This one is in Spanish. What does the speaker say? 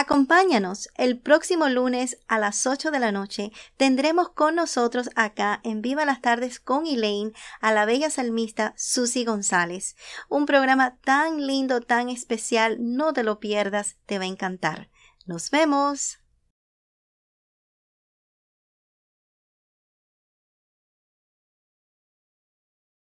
Acompáñanos el próximo lunes a las 8 de la noche. Tendremos con nosotros acá en Viva las Tardes con Elaine a la bella salmista Susy González. Un programa tan lindo, tan especial, no te lo pierdas, te va a encantar. Nos vemos.